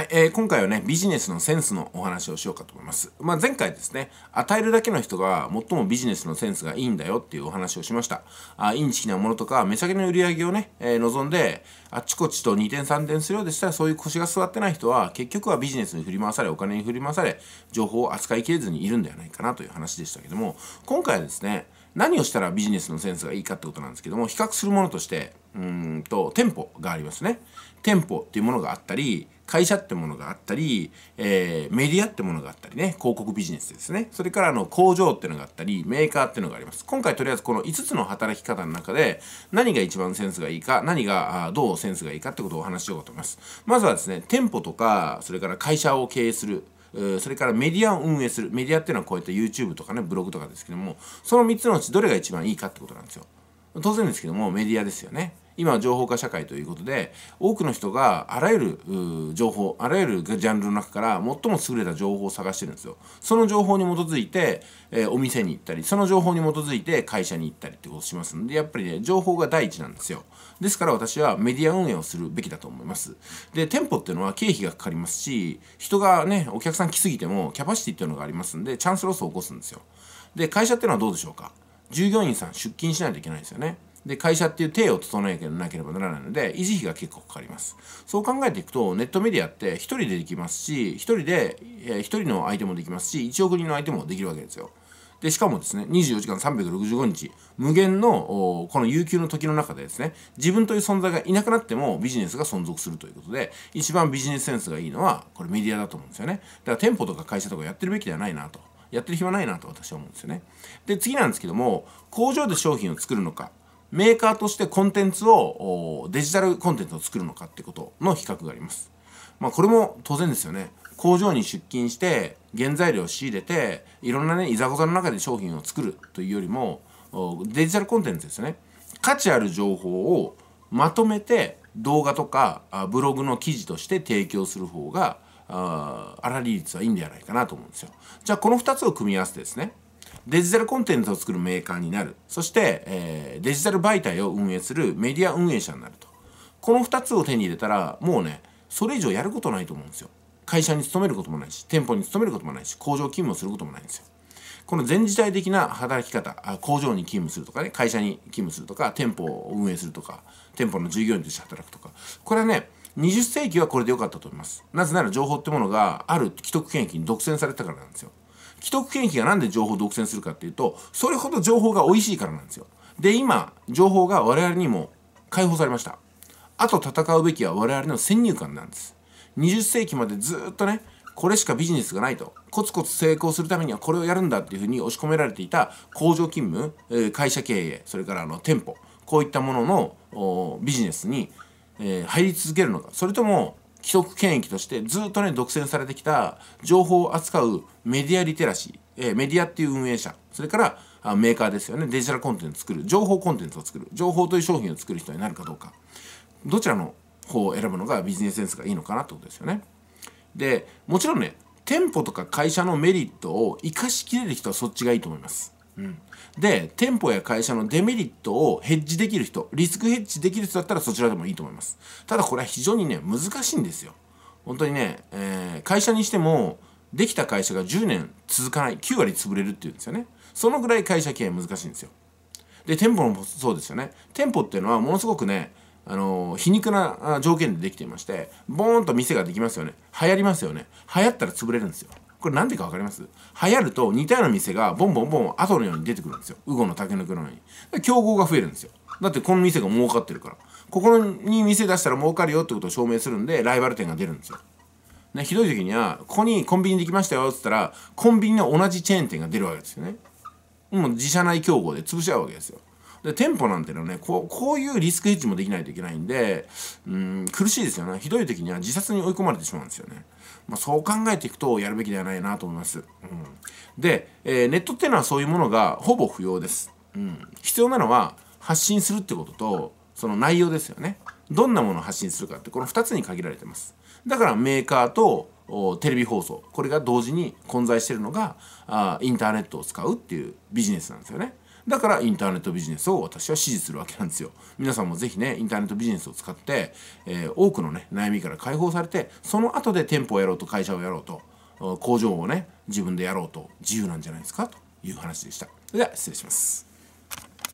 はい、えー、今回はね、ビジネスのセンスのお話をしようかと思います。まあ、前回ですね、与えるだけの人が最もビジネスのセンスがいいんだよっていうお話をしました。あインチキなものとか、目先の売り上げをね、えー、望んで、あっちこっちと2点3点するようでしたら、そういう腰が座ってない人は、結局はビジネスに振り回され、お金に振り回され、情報を扱いきれずにいるんではないかなという話でしたけども、今回はですね、何をしたらビジネスのセンスがいいかってことなんですけども、比較するものとして、うんと店舗がありますね店舗っていうものがあったり会社ってものがあったり、えー、メディアってものがあったりね広告ビジネスですねそれからあの工場っていうのがあったりメーカーっていうのがあります今回とりあえずこの5つの働き方の中で何が一番センスがいいか何がどうセンスがいいかってことをお話ししようと思いますまずはですね店舗とかそれから会社を経営するそれからメディアを運営するメディアっていうのはこういった YouTube とかねブログとかですけどもその3つのうちどれが一番いいかってことなんですよ当然ですけどもメディアですよね今は情報化社会ということで多くの人があらゆる情報あらゆるジャンルの中から最も優れた情報を探してるんですよその情報に基づいて、えー、お店に行ったりその情報に基づいて会社に行ったりってことをしますのでやっぱりね情報が第一なんですよですから私はメディア運営をするべきだと思いますで店舗っていうのは経費がかかりますし人がねお客さん来すぎてもキャパシティっていうのがありますんでチャンスロスを起こすんですよで会社っていうのはどうでしょうか従業員さん出勤しないといけないですよねで会社っていう体を整えなければならないので維持費が結構かかりますそう考えていくとネットメディアって1人でできますし1人で、え1人の相手もできますし1億人の相手もできるわけですよでしかもですね24時間365日無限のこの悠久の時の中でですね自分という存在がいなくなってもビジネスが存続するということで一番ビジネスセンスがいいのはこれメディアだと思うんですよねだから店舗とか会社とかやってるべきではないなとやってる暇ないなと私は思うんですよねで次なんですけども工場で商品を作るのかメーカーとしてコンテンツをデジタルコンテンツを作るのかってことの比較があります。まあ、これも当然ですよね。工場に出勤して原材料を仕入れていろんなねいざこざの中で商品を作るというよりもデジタルコンテンツですね価値ある情報をまとめて動画とかブログの記事として提供する方が粗利率はいいんではないかなと思うんですよ。じゃあこの2つを組み合わせてですねデジタルコンテンツを作るメーカーになるそして、えー、デジタル媒体を運営するメディア運営者になるとこの2つを手に入れたらもうねそれ以上やることないと思うんですよ会社に勤めることもないし店舗に勤めることもないし工場勤務をすることもないんですよこの全時代的な働き方工場に勤務するとかね会社に勤務するとか店舗を運営するとか店舗の従業員として働くとかこれはね20世紀はこれで良かったと思いますなぜなら情報ってものがある既得権益に独占されてたからなんですよ既得権益が何で情報を独占するかっていうとそれほど情報が美味しいからなんですよで今情報が我々にも解放されましたあと戦うべきは我々の先入観なんです20世紀までずっとねこれしかビジネスがないとコツコツ成功するためにはこれをやるんだっていうふうに押し込められていた工場勤務、え会社経営それからあの店舗こういったもののビジネスに、えー、入り続けるのかそれとも既得権益としてずっとね独占されてきた情報を扱うメディアリテラシー、えー、メディアっていう運営者それからあメーカーですよねデジタルコンテンツ作る情報コンテンツを作る情報という商品を作る人になるかどうかどちらの方を選ぶのがビジネスセンスがいいのかなってことですよね。でもちろんね店舗とか会社のメリットを生かしきれる人はそっちがいいと思います。で店舗や会社のデメリットをヘッジできる人リスクヘッジできる人だったらそちらでもいいと思いますただこれは非常にね難しいんですよ本当にね、えー、会社にしてもできた会社が10年続かない9割潰れるっていうんですよねそのぐらい会社経営難しいんですよで店舗もそうですよね店舗っていうのはものすごくねあの皮肉な条件でできていましてボーンと店ができますよね流行りますよね流行ったら潰れるんですよこれ何でか分かります流行ると似たような店がボンボンボン後のように出てくるんですよ。ウゴの竹の黒のように。競合が増えるんですよ。だってこの店が儲かってるから。ここに店出したら儲かるよってことを証明するんで、ライバル店が出るんですよ。ね、ひどい時には、ここにコンビニできましたよって言ったら、コンビニの同じチェーン店が出るわけですよね。もう自社内競合で潰し合うわけですよ。で店舗なんていうのはねこうこういうリスクヘッジもできないといけないんでうん苦しいですよねひどい時には自殺に追い込まれてしまうんですよね、まあ、そう考えていくとやるべきではないなと思います、うん、で、えー、ネットっていうのはそういうものがほぼ不要です、うん、必要なのは発信するってこととその内容ですよねどんなものを発信するかってこの2つに限られてますだからメーカーとテレビ放送これが同時に混在してるのがあインターネットを使うっていうビジネスなんですよねだからインターネットビジネスを私は支持するわけなんですよ。皆さんもぜひね、インターネットビジネスを使って、えー、多くのね、悩みから解放されて、その後で店舗をやろうと、会社をやろうと、工場をね、自分でやろうと、自由なんじゃないですかという話でした。それでは失礼します。